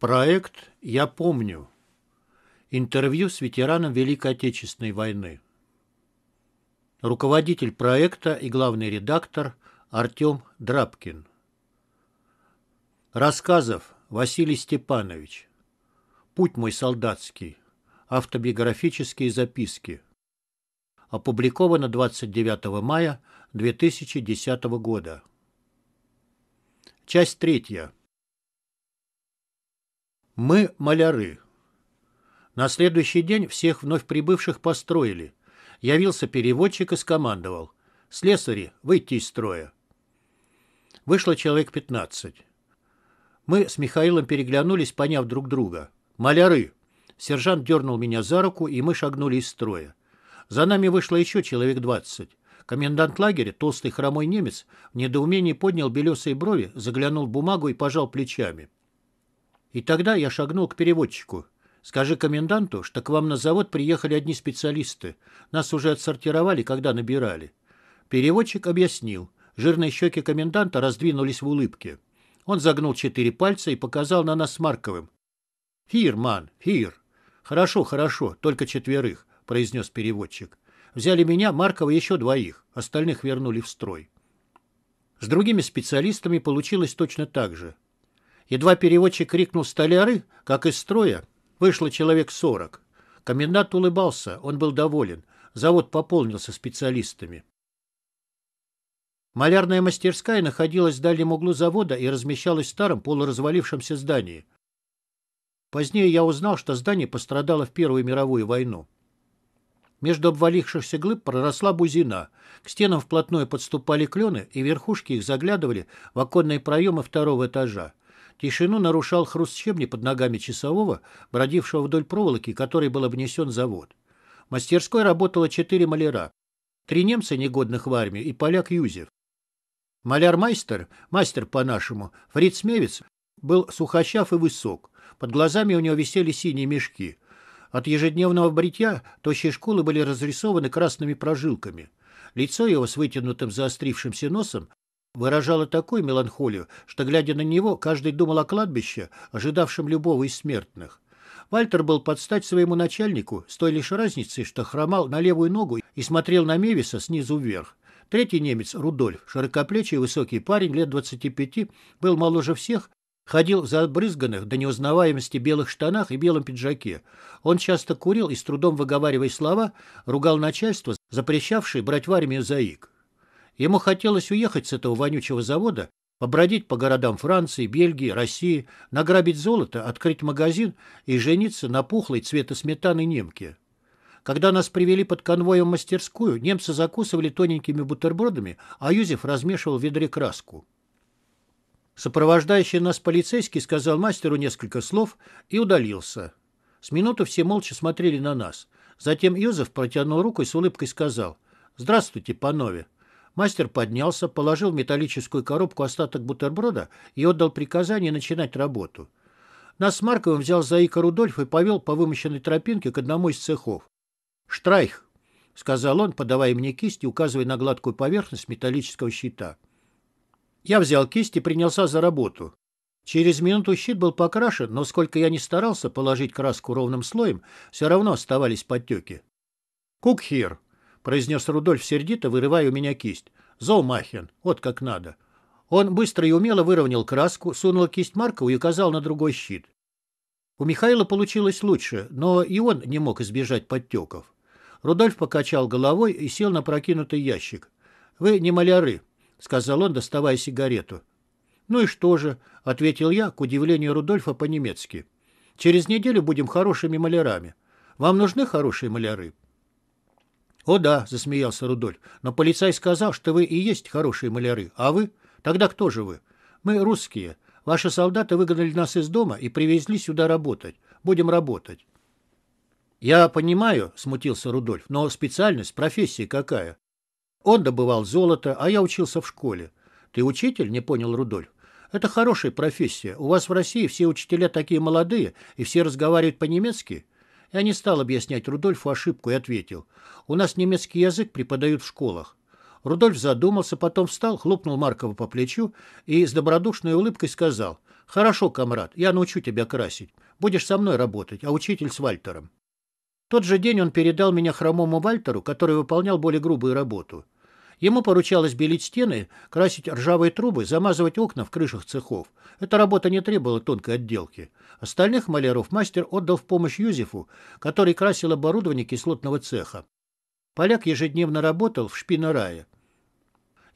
Проект «Я помню». Интервью с ветераном Великой Отечественной войны. Руководитель проекта и главный редактор Артем Драбкин. Рассказов Василий Степанович. Путь мой солдатский. Автобиографические записки. Опубликовано 29 мая 2010 года. Часть третья. Мы маляры. На следующий день всех вновь прибывших построили. Явился переводчик и скомандовал. Слесари, выйти из строя. Вышло человек 15. Мы с Михаилом переглянулись, поняв друг друга. Маляры. Сержант дернул меня за руку, и мы шагнули из строя. За нами вышло еще человек 20. Комендант лагеря, толстый хромой немец, в недоумении поднял белесые брови, заглянул в бумагу и пожал плечами. — и тогда я шагнул к переводчику. «Скажи коменданту, что к вам на завод приехали одни специалисты. Нас уже отсортировали, когда набирали». Переводчик объяснил. Жирные щеки коменданта раздвинулись в улыбке. Он загнул четыре пальца и показал на нас с Марковым. «Фир, ман, фир!» «Хорошо, хорошо, только четверых», — произнес переводчик. «Взяли меня, Маркова еще двоих, остальных вернули в строй». С другими специалистами получилось точно так же. Едва переводчик крикнул «Столяры!», как из строя вышло человек сорок. Комендант улыбался, он был доволен. Завод пополнился специалистами. Малярная мастерская находилась в дальнем углу завода и размещалась в старом полуразвалившемся здании. Позднее я узнал, что здание пострадало в Первую мировую войну. Между обвалившихся глыб проросла бузина. К стенам вплотную подступали клены, и верхушки их заглядывали в оконные проемы второго этажа. Тишину нарушал хруст щебня под ногами часового, бродившего вдоль проволоки, которой был обнесен завод. В мастерской работало четыре маляра. Три немца, негодных в армию, и поляк Юзев. Маляр-майстер, мастер по-нашему, Фриц Мевец, был сухощав и высок. Под глазами у него висели синие мешки. От ежедневного бритья тощие школы были разрисованы красными прожилками. Лицо его с вытянутым заострившимся носом выражало такую меланхолию, что, глядя на него, каждый думал о кладбище, ожидавшем любого из смертных. Вальтер был под стать своему начальнику с той лишь разницей, что хромал на левую ногу и смотрел на Мевиса снизу вверх. Третий немец, Рудольф, широкоплечий высокий парень лет 25, был моложе всех, ходил в забрызганных до неузнаваемости белых штанах и белом пиджаке. Он часто курил и, с трудом выговаривая слова, ругал начальство, запрещавшее брать в армию заик. Ему хотелось уехать с этого вонючего завода, побродить по городам Франции, Бельгии, России, награбить золото, открыть магазин и жениться на пухлой цвета сметаны немке. Когда нас привели под конвоем в мастерскую, немцы закусывали тоненькими бутербродами, а Юзеф размешивал в ведре краску. Сопровождающий нас полицейский сказал мастеру несколько слов и удалился. С минуту все молча смотрели на нас. Затем Юзеф протянул руку и с улыбкой сказал «Здравствуйте, панове». Мастер поднялся, положил в металлическую коробку остаток бутерброда и отдал приказание начинать работу. Нас с Марковым взял за Ика Рудольф и повел по вымощенной тропинке к одному из цехов. «Штрайх», — сказал он, подавая мне кисть и указывая на гладкую поверхность металлического щита. Я взял кисть и принялся за работу. Через минуту щит был покрашен, но сколько я не старался положить краску ровным слоем, все равно оставались подтеки. «Кукхир», произнес Рудольф сердито, вырывая у меня кисть. «Зоумахин, вот как надо». Он быстро и умело выровнял краску, сунул кисть Маркову и указал на другой щит. У Михаила получилось лучше, но и он не мог избежать подтеков. Рудольф покачал головой и сел на прокинутый ящик. «Вы не маляры», — сказал он, доставая сигарету. «Ну и что же?» — ответил я, к удивлению Рудольфа по-немецки. «Через неделю будем хорошими малярами. Вам нужны хорошие маляры?» «О да», — засмеялся Рудольф, — «но полицай сказал, что вы и есть хорошие маляры. А вы? Тогда кто же вы? Мы русские. Ваши солдаты выгнали нас из дома и привезли сюда работать. Будем работать». «Я понимаю», — смутился Рудольф, — «но специальность, профессия какая?» «Он добывал золото, а я учился в школе». «Ты учитель?» — не понял Рудольф. «Это хорошая профессия. У вас в России все учителя такие молодые, и все разговаривают по-немецки». Я не стал объяснять Рудольфу ошибку и ответил. «У нас немецкий язык преподают в школах». Рудольф задумался, потом встал, хлопнул Маркова по плечу и с добродушной улыбкой сказал. «Хорошо, комрад, я научу тебя красить. Будешь со мной работать, а учитель с Вальтером». В тот же день он передал меня хромому Вальтеру, который выполнял более грубую работу. Ему поручалось белить стены, красить ржавые трубы, замазывать окна в крышах цехов. Эта работа не требовала тонкой отделки. Остальных маляров мастер отдал в помощь Юзефу, который красил оборудование кислотного цеха. Поляк ежедневно работал в шпинорае.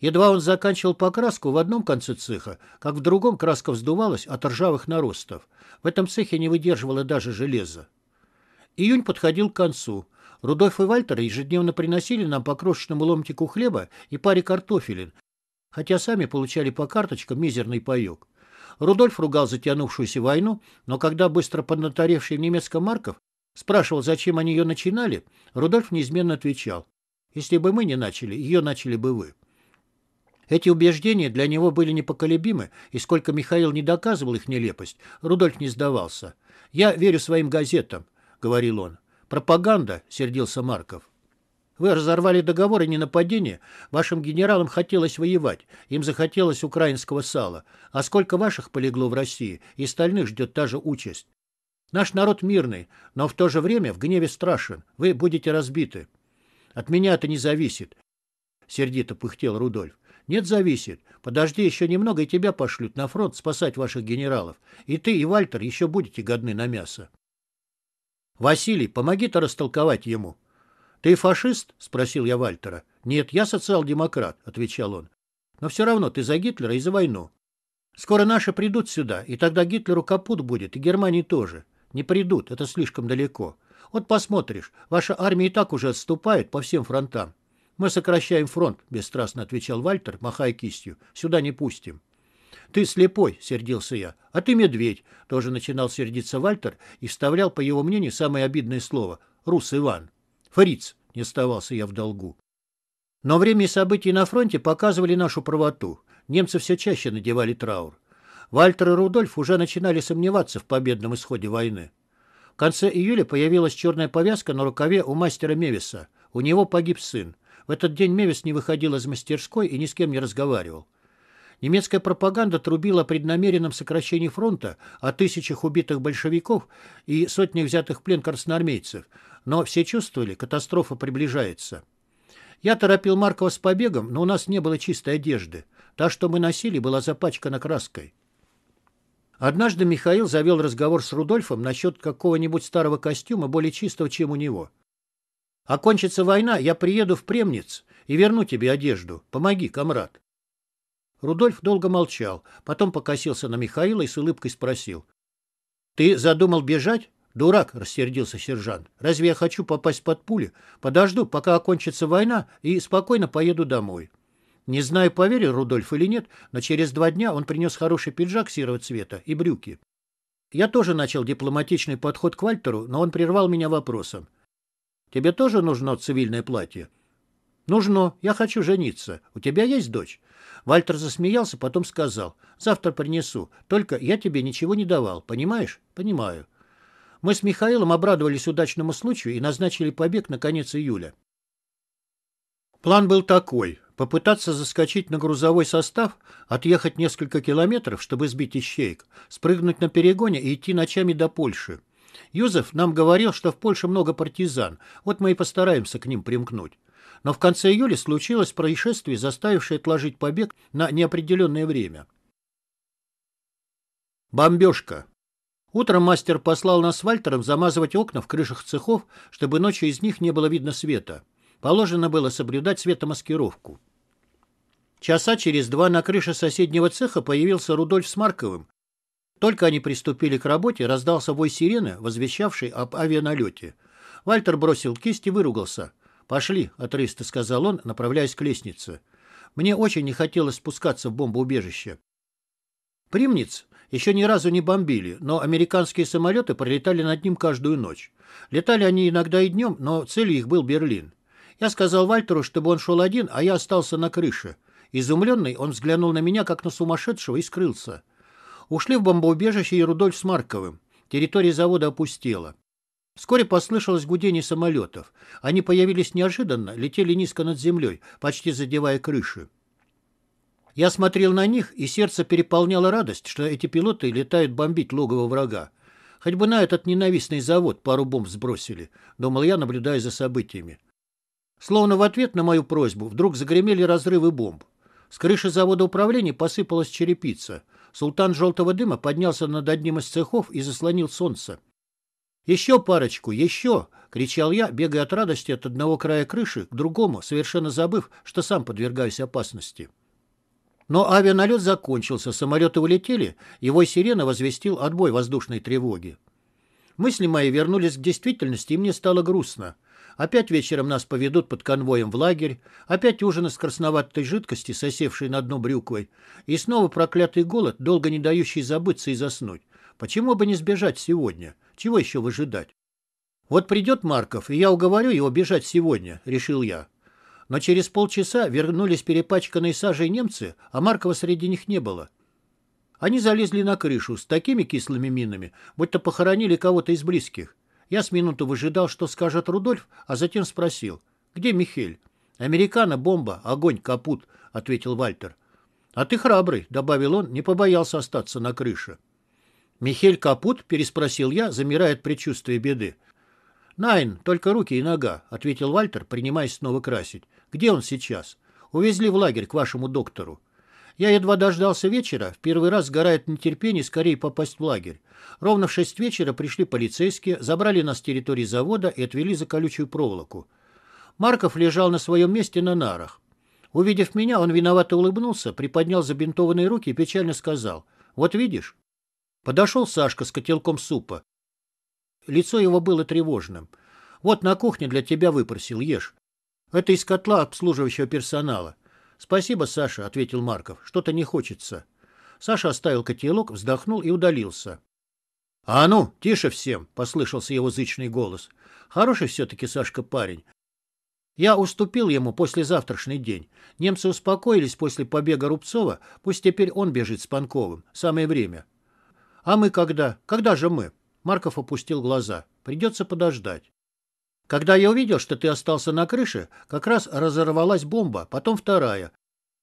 Едва он заканчивал покраску в одном конце цеха, как в другом краска вздувалась от ржавых наростов. В этом цехе не выдерживало даже железо. Июнь подходил к концу. Рудольф и Вальтер ежедневно приносили нам по крошечному ломтику хлеба и паре картофелин, хотя сами получали по карточкам мизерный паёк. Рудольф ругал затянувшуюся войну, но когда быстро поднаторевший в немецком Марков спрашивал, зачем они ее начинали, Рудольф неизменно отвечал, «Если бы мы не начали, ее начали бы вы». Эти убеждения для него были непоколебимы, и сколько Михаил не доказывал их нелепость, Рудольф не сдавался. «Я верю своим газетам», — говорил он. «Пропаганда», — сердился Марков. «Вы разорвали договор о ненападении. Вашим генералам хотелось воевать. Им захотелось украинского сала. А сколько ваших полегло в России, и остальных ждет та же участь. Наш народ мирный, но в то же время в гневе страшен. Вы будете разбиты». «От меня это не зависит», — сердито пыхтел Рудольф. «Нет, зависит. Подожди еще немного, и тебя пошлют на фронт спасать ваших генералов. И ты, и Вальтер еще будете годны на мясо». «Василий, помоги-то растолковать ему». «Ты фашист?» — спросил я Вальтера. «Нет, я социал-демократ», — отвечал он. «Но все равно ты за Гитлера и за войну. Скоро наши придут сюда, и тогда Гитлеру капут будет, и Германии тоже. Не придут, это слишком далеко. Вот посмотришь, ваша армия и так уже отступает по всем фронтам. Мы сокращаем фронт, — бесстрастно отвечал Вальтер, махая кистью. Сюда не пустим. «Ты слепой», — сердился я, — «а ты медведь», — тоже начинал сердиться Вальтер и вставлял, по его мнению, самое обидное слово — «Рус Иван». «Фриц», — не оставался я в долгу. Но время и события на фронте показывали нашу правоту. Немцы все чаще надевали траур. Вальтер и Рудольф уже начинали сомневаться в победном исходе войны. В конце июля появилась черная повязка на рукаве у мастера Мевиса. У него погиб сын. В этот день Мевис не выходил из мастерской и ни с кем не разговаривал. Немецкая пропаганда трубила о преднамеренном сокращении фронта, о тысячах убитых большевиков и сотнях взятых в плен красноармейцев, но все чувствовали, катастрофа приближается. Я торопил Маркова с побегом, но у нас не было чистой одежды. Та, что мы носили, была запачкана краской. Однажды Михаил завел разговор с Рудольфом насчет какого-нибудь старого костюма, более чистого, чем у него. «Окончится война, я приеду в Премниц и верну тебе одежду. Помоги, комрад». Рудольф долго молчал, потом покосился на Михаила и с улыбкой спросил. «Ты задумал бежать?» «Дурак!» — рассердился сержант. «Разве я хочу попасть под пули? Подожду, пока окончится война, и спокойно поеду домой». Не знаю, поверил Рудольф или нет, но через два дня он принес хороший пиджак серого цвета и брюки. Я тоже начал дипломатичный подход к Вальтеру, но он прервал меня вопросом. «Тебе тоже нужно цивильное платье?» «Нужно. Я хочу жениться. У тебя есть дочь?» Вальтер засмеялся, потом сказал. «Завтра принесу. Только я тебе ничего не давал. Понимаешь?» «Понимаю». Мы с Михаилом обрадовались удачному случаю и назначили побег на конец июля. План был такой. Попытаться заскочить на грузовой состав, отъехать несколько километров, чтобы сбить ищейк, спрыгнуть на перегоне и идти ночами до Польши. Юзеф нам говорил, что в Польше много партизан, вот мы и постараемся к ним примкнуть. Но в конце июля случилось происшествие, заставившее отложить побег на неопределенное время. Бомбежка. Утром мастер послал нас с Вальтером замазывать окна в крышах цехов, чтобы ночью из них не было видно света. Положено было соблюдать светомаскировку. Часа через два на крыше соседнего цеха появился Рудольф с Марковым. Только они приступили к работе, раздался вой сирены, возвещавший об авианалете. Вальтер бросил кисть и выругался. «Пошли», — отрывисто сказал он, направляясь к лестнице. Мне очень не хотелось спускаться в бомбоубежище. Примниц еще ни разу не бомбили, но американские самолеты пролетали над ним каждую ночь. Летали они иногда и днем, но целью их был Берлин. Я сказал Вальтеру, чтобы он шел один, а я остался на крыше. Изумленный, он взглянул на меня, как на сумасшедшего, и скрылся. Ушли в бомбоубежище и Рудольф с Марковым. Территория завода опустела. Вскоре послышалось гудение самолетов. Они появились неожиданно, летели низко над землей, почти задевая крыши. Я смотрел на них, и сердце переполняло радость, что эти пилоты летают бомбить логово врага. Хоть бы на этот ненавистный завод пару бомб сбросили, думал я, наблюдая за событиями. Словно в ответ на мою просьбу вдруг загремели разрывы бомб. С крыши завода управления посыпалась черепица. Султан желтого дыма поднялся над одним из цехов и заслонил солнце. «Еще парочку, еще!» — кричал я, бегая от радости от одного края крыши к другому, совершенно забыв, что сам подвергаюсь опасности. Но авианалет закончился, самолеты улетели, его сирена возвестил отбой воздушной тревоги. Мысли мои вернулись к действительности, и мне стало грустно. Опять вечером нас поведут под конвоем в лагерь, опять ужина с красноватой жидкости, сосевшей на дно брюквой, и снова проклятый голод, долго не дающий забыться и заснуть. Почему бы не сбежать сегодня? Чего еще выжидать? Вот придет Марков, и я уговорю его бежать сегодня, решил я. Но через полчаса вернулись перепачканные сажей немцы, а Маркова среди них не было. Они залезли на крышу с такими кислыми минами, будто похоронили кого-то из близких. Я с минуту выжидал, что скажет Рудольф, а затем спросил, где Михель? «Американо, бомба, огонь, капут», — ответил Вальтер. «А ты храбрый», — добавил он, не побоялся остаться на крыше. «Михель Капут?» – переспросил я, замирая от предчувствия беды. «Найн, только руки и нога», – ответил Вальтер, принимаясь снова красить. «Где он сейчас?» «Увезли в лагерь к вашему доктору». Я едва дождался вечера, в первый раз сгорает нетерпение, нетерпения скорее попасть в лагерь. Ровно в шесть вечера пришли полицейские, забрали нас с территории завода и отвели за колючую проволоку. Марков лежал на своем месте на нарах. Увидев меня, он виновато улыбнулся, приподнял забинтованные руки и печально сказал «Вот видишь, Подошел Сашка с котелком супа. Лицо его было тревожным. «Вот на кухне для тебя выпросил, ешь. Это из котла обслуживающего персонала». «Спасибо, Саша», — ответил Марков. «Что-то не хочется». Саша оставил котелок, вздохнул и удалился. «А ну, тише всем!» — послышался его зычный голос. «Хороший все-таки Сашка парень. Я уступил ему после завтрашний день. Немцы успокоились после побега Рубцова, пусть теперь он бежит с Панковым. Самое время». «А мы когда? Когда же мы?» Марков опустил глаза. «Придется подождать». «Когда я увидел, что ты остался на крыше, как раз разорвалась бомба, потом вторая.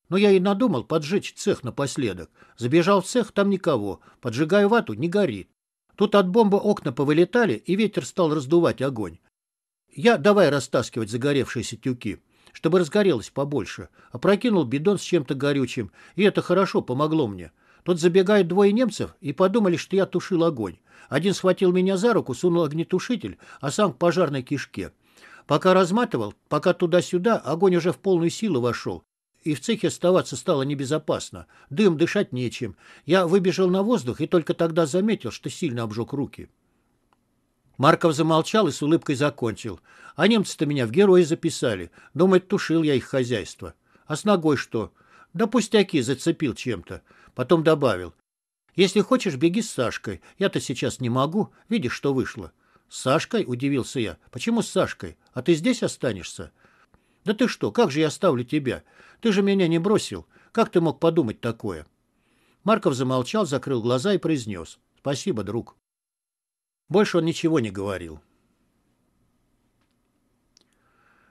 Но я и надумал поджечь цех напоследок. Забежал в цех, там никого. Поджигаю вату, не горит. Тут от бомбы окна повылетали, и ветер стал раздувать огонь. Я давай растаскивать загоревшиеся тюки, чтобы разгорелось побольше. Опрокинул бидон с чем-то горючим, и это хорошо помогло мне. Тут забегают двое немцев и подумали, что я тушил огонь. Один схватил меня за руку, сунул огнетушитель, а сам к пожарной кишке. Пока разматывал, пока туда-сюда, огонь уже в полную силу вошел. И в цехе оставаться стало небезопасно. Дым дышать нечем. Я выбежал на воздух и только тогда заметил, что сильно обжег руки. Марков замолчал и с улыбкой закончил. А немцы-то меня в герои записали. Думают, тушил я их хозяйство. А с ногой что? Да пустяки зацепил чем-то. Потом добавил. «Если хочешь, беги с Сашкой. Я-то сейчас не могу. Видишь, что вышло». «С Сашкой?» – удивился я. «Почему с Сашкой? А ты здесь останешься?» «Да ты что, как же я оставлю тебя? Ты же меня не бросил. Как ты мог подумать такое?» Марков замолчал, закрыл глаза и произнес. «Спасибо, друг». Больше он ничего не говорил.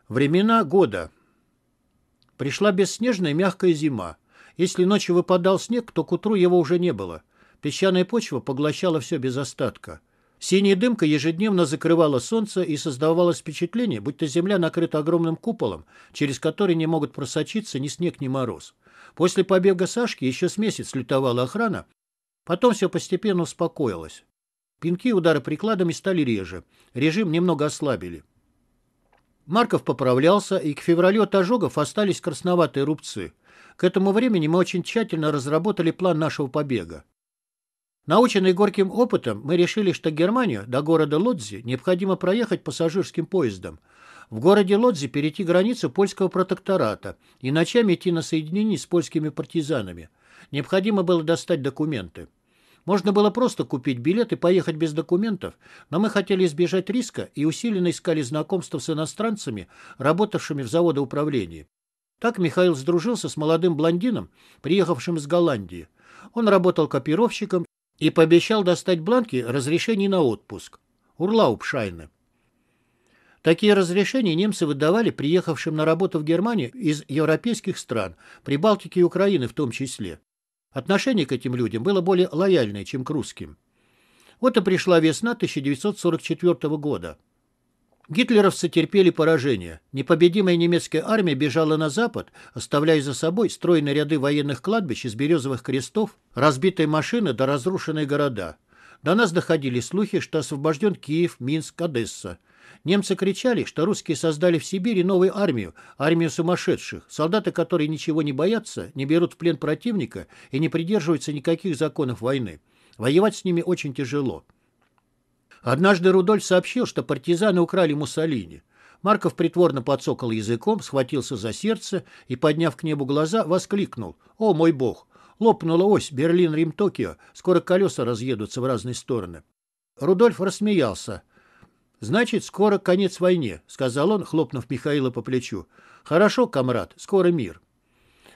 Времена года. Пришла бесснежная мягкая зима. Если ночью выпадал снег, то к утру его уже не было. Песчаная почва поглощала все без остатка. Синяя дымка ежедневно закрывала солнце и создавалось впечатление, будто земля накрыта огромным куполом, через который не могут просочиться ни снег, ни мороз. После побега Сашки еще с месяц лютовала охрана. Потом все постепенно успокоилось. Пинки и удары прикладами стали реже. Режим немного ослабили. Марков поправлялся, и к февралю от ожогов остались красноватые рубцы – к этому времени мы очень тщательно разработали план нашего побега. Наученный горьким опытом, мы решили, что Германию до города Лодзи необходимо проехать пассажирским поездом. В городе Лодзи перейти границу польского протектората и ночами идти на соединение с польскими партизанами. Необходимо было достать документы. Можно было просто купить билет и поехать без документов, но мы хотели избежать риска и усиленно искали знакомства с иностранцами, работавшими в заводоуправлении. Так Михаил сдружился с молодым блондином, приехавшим из Голландии. Он работал копировщиком и пообещал достать бланки разрешений на отпуск. Урлаупшайны. Такие разрешения немцы выдавали приехавшим на работу в Германию из европейских стран, Прибалтики и Украины в том числе. Отношение к этим людям было более лояльное, чем к русским. Вот и пришла весна 1944 года. Гитлеровцы терпели поражение. Непобедимая немецкая армия бежала на запад, оставляя за собой стройные ряды военных кладбищ из березовых крестов, разбитые машины до да разрушенные города. До нас доходили слухи, что освобожден Киев, Минск, Одесса. Немцы кричали, что русские создали в Сибири новую армию, армию сумасшедших, солдаты, которые ничего не боятся, не берут в плен противника и не придерживаются никаких законов войны. Воевать с ними очень тяжело. Однажды Рудольф сообщил, что партизаны украли Муссолини. Марков притворно подсокал языком, схватился за сердце и, подняв к небу глаза, воскликнул «О, мой бог! Лопнула ось Берлин-Рим-Токио, скоро колеса разъедутся в разные стороны». Рудольф рассмеялся. «Значит, скоро конец войне», — сказал он, хлопнув Михаила по плечу. «Хорошо, комрад, скоро мир».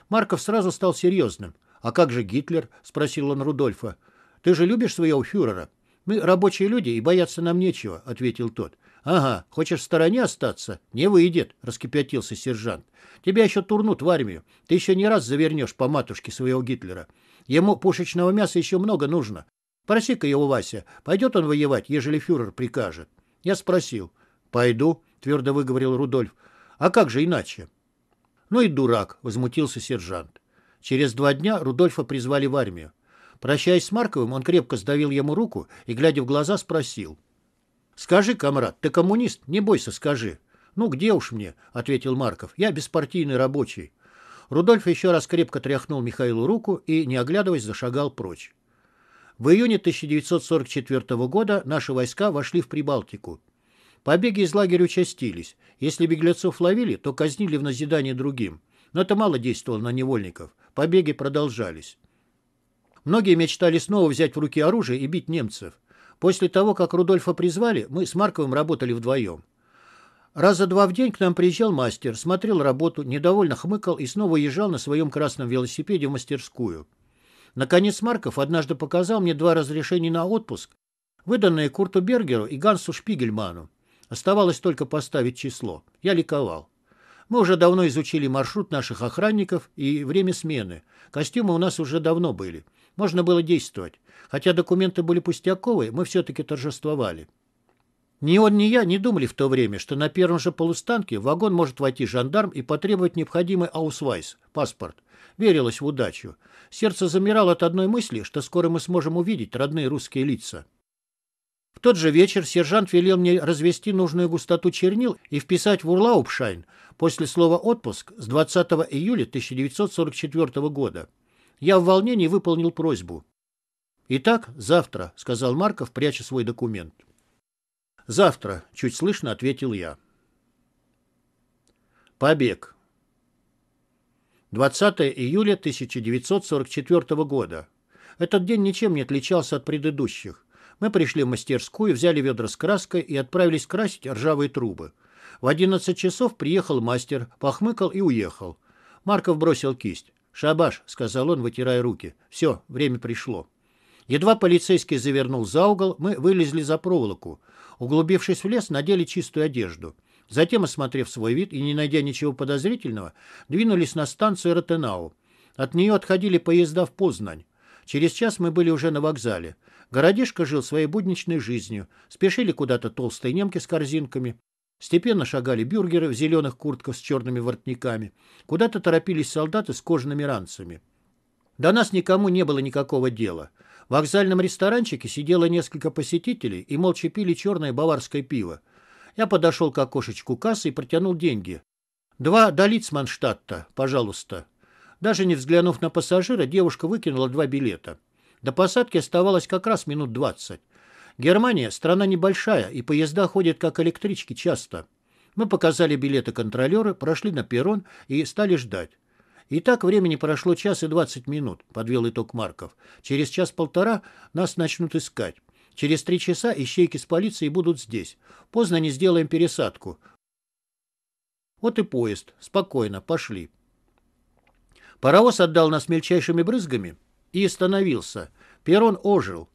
Марков сразу стал серьезным. «А как же Гитлер?» — спросил он Рудольфа. «Ты же любишь своего фюрера?» Мы рабочие люди, и бояться нам нечего», — ответил тот. «Ага, хочешь в стороне остаться? Не выйдет», — раскипятился сержант. «Тебя еще турнут в армию. Ты еще не раз завернешь по матушке своего Гитлера. Ему пушечного мяса еще много нужно. Проси-ка его, Вася, пойдет он воевать, ежели фюрер прикажет?» Я спросил. «Пойду», — твердо выговорил Рудольф. «А как же иначе?» «Ну и дурак», — возмутился сержант. Через два дня Рудольфа призвали в армию. Прощаясь с Марковым, он крепко сдавил ему руку и, глядя в глаза, спросил. «Скажи, комрад, ты коммунист? Не бойся, скажи». «Ну, где уж мне?» — ответил Марков. «Я беспартийный рабочий». Рудольф еще раз крепко тряхнул Михаилу руку и, не оглядываясь, зашагал прочь. В июне 1944 года наши войска вошли в Прибалтику. Побеги из лагеря участились. Если беглецов ловили, то казнили в назидание другим. Но это мало действовало на невольников. Побеги продолжались. Многие мечтали снова взять в руки оружие и бить немцев. После того, как Рудольфа призвали, мы с Марковым работали вдвоем. Раза два в день к нам приезжал мастер, смотрел работу, недовольно хмыкал и снова езжал на своем красном велосипеде в мастерскую. Наконец Марков однажды показал мне два разрешения на отпуск, выданные Курту Бергеру и Гансу Шпигельману. Оставалось только поставить число. Я ликовал. Мы уже давно изучили маршрут наших охранников и время смены. Костюмы у нас уже давно были. Можно было действовать. Хотя документы были пустяковые, мы все-таки торжествовали. Ни он, ни я не думали в то время, что на первом же полустанке в вагон может войти жандарм и потребовать необходимый аусвайс, паспорт. Верилось в удачу. Сердце замирало от одной мысли, что скоро мы сможем увидеть родные русские лица. В тот же вечер сержант велел мне развести нужную густоту чернил и вписать в Урлаупшайн после слова «отпуск» с 20 июля 1944 года. Я в волнении выполнил просьбу. «Итак, завтра», — сказал Марков, пряча свой документ. «Завтра», — чуть слышно ответил я. Побег. 20 июля 1944 года. Этот день ничем не отличался от предыдущих. Мы пришли в мастерскую, взяли ведра с краской и отправились красить ржавые трубы. В 11 часов приехал мастер, похмыкал и уехал. Марков бросил кисть. «Шабаш», — сказал он, вытирая руки. «Все, время пришло». Едва полицейский завернул за угол, мы вылезли за проволоку. Углубившись в лес, надели чистую одежду. Затем, осмотрев свой вид и не найдя ничего подозрительного, двинулись на станцию Ротенау. От нее отходили поезда в Познань. Через час мы были уже на вокзале. Городишко жил своей будничной жизнью. Спешили куда-то толстые немки с корзинками. Степенно шагали бюргеры в зеленых куртках с черными воротниками. Куда-то торопились солдаты с кожаными ранцами. До нас никому не было никакого дела. В вокзальном ресторанчике сидело несколько посетителей и молча пили черное баварское пиво. Я подошел к окошечку кассы и протянул деньги. «Два долиц Манштадта, пожалуйста». Даже не взглянув на пассажира, девушка выкинула два билета. До посадки оставалось как раз минут двадцать. Германия – страна небольшая, и поезда ходят как электрички часто. Мы показали билеты контролера, прошли на перрон и стали ждать. И так времени прошло час и двадцать минут, подвел итог Марков. Через час-полтора нас начнут искать. Через три часа ищейки с полицией будут здесь. Поздно не сделаем пересадку. Вот и поезд. Спокойно, пошли. Паровоз отдал нас мельчайшими брызгами и остановился. Перрон ожил.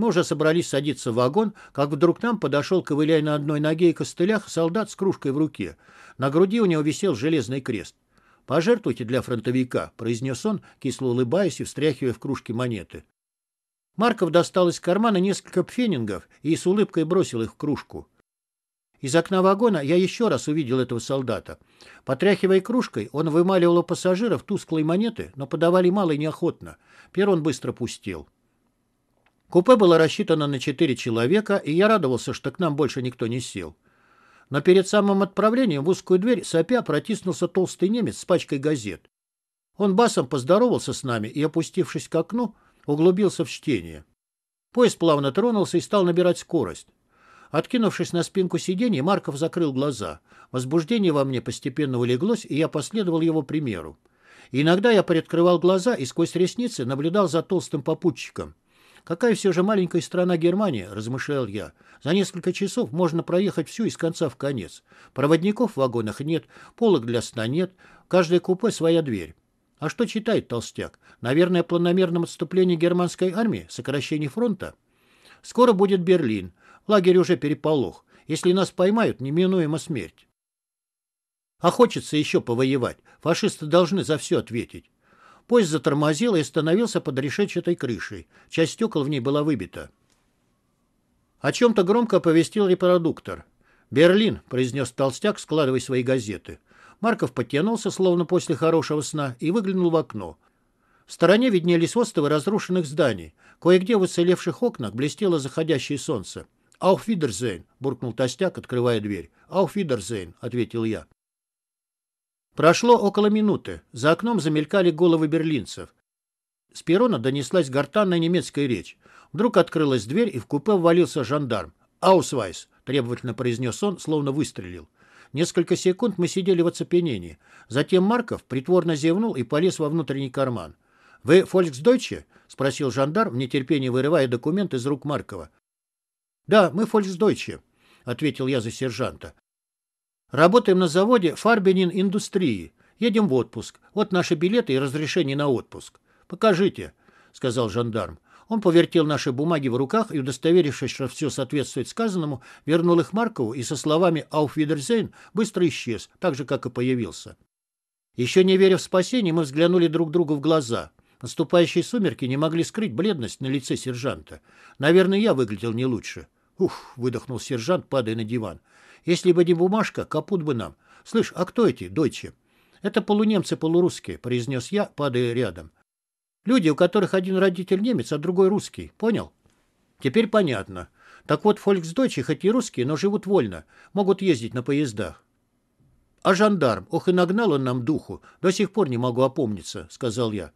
Мы уже собрались садиться в вагон, как вдруг нам подошел, ковыляя на одной ноге и костылях, солдат с кружкой в руке. На груди у него висел железный крест. «Пожертвуйте для фронтовика», — произнес он, кисло улыбаясь и встряхивая в кружке монеты. Марков достал из кармана несколько пфенингов и с улыбкой бросил их в кружку. Из окна вагона я еще раз увидел этого солдата. Потряхивая кружкой, он вымаливал у пассажиров тусклые монеты, но подавали мало и неохотно. Пер он быстро пустил. Купе было рассчитано на четыре человека, и я радовался, что к нам больше никто не сел. Но перед самым отправлением в узкую дверь сопя протиснулся толстый немец с пачкой газет. Он басом поздоровался с нами и, опустившись к окну, углубился в чтение. Поезд плавно тронулся и стал набирать скорость. Откинувшись на спинку сиденья, Марков закрыл глаза. Возбуждение во мне постепенно улеглось, и я последовал его примеру. Иногда я приоткрывал глаза и сквозь ресницы наблюдал за толстым попутчиком, «Какая все же маленькая страна Германия?» – размышлял я. «За несколько часов можно проехать всю из конца в конец. Проводников в вагонах нет, полок для сна нет, в каждое купе своя дверь». А что читает толстяк? Наверное, о планомерном отступлении германской армии, сокращении фронта? Скоро будет Берлин. Лагерь уже переполох. Если нас поймают, неминуема смерть. А хочется еще повоевать. Фашисты должны за все ответить. Поезд затормозил и остановился под решетчатой крышей. Часть стекол в ней была выбита. О чем-то громко оповестил репродуктор. «Берлин», — произнес толстяк, складывая свои газеты. Марков подтянулся, словно после хорошего сна, и выглянул в окно. В стороне виднелись островы разрушенных зданий. Кое-где в уцелевших окнах блестело заходящее солнце. «Ауф Видерзейн!» — буркнул толстяк, открывая дверь. «Ауф Видерзейн!» — ответил я. Прошло около минуты. За окном замелькали головы берлинцев. С перрона донеслась гортанная немецкая речь. Вдруг открылась дверь, и в купе ввалился жандарм. «Аусвайс!» — требовательно произнес он, словно выстрелил. Несколько секунд мы сидели в оцепенении. Затем Марков притворно зевнул и полез во внутренний карман. «Вы фольксдойче?» — спросил жандарм, в нетерпении вырывая документ из рук Маркова. «Да, мы фольксдойче», — ответил я за сержанта. Работаем на заводе «Фарбинин Индустрии». Едем в отпуск. Вот наши билеты и разрешение на отпуск. Покажите, — сказал жандарм. Он повертел наши бумаги в руках и, удостоверившись, что все соответствует сказанному, вернул их Маркову и со словами «Auf Wiedersehen» быстро исчез, так же, как и появился. Еще не веря в спасение, мы взглянули друг другу в глаза. Наступающие сумерки не могли скрыть бледность на лице сержанта. Наверное, я выглядел не лучше. «Ух!» — выдохнул сержант, падая на диван. Если бы не бумажка, капут бы нам. Слышь, а кто эти, дойче? Это полунемцы-полурусские, произнес я, падая рядом. Люди, у которых один родитель немец, а другой русский. Понял? Теперь понятно. Так вот, фольксдойчи, хоть и русские, но живут вольно, могут ездить на поездах. «А жандарм? Ох, и нагнал он нам духу. До сих пор не могу опомниться», — сказал я.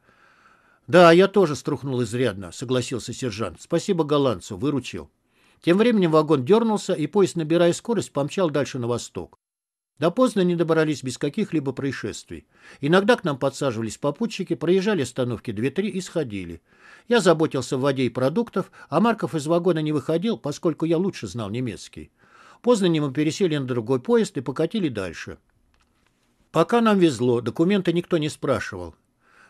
«Да, я тоже струхнул изрядно», — согласился сержант. «Спасибо голландцу, выручил». Тем временем вагон дернулся, и поезд, набирая скорость, помчал дальше на восток. До поздно не добрались без каких-либо происшествий. Иногда к нам подсаживались попутчики, проезжали остановки 2-3 и сходили. Я заботился в воде и продуктов, а Марков из вагона не выходил, поскольку я лучше знал немецкий. Поздно мы пересели на другой поезд и покатили дальше. Пока нам везло, документы никто не спрашивал.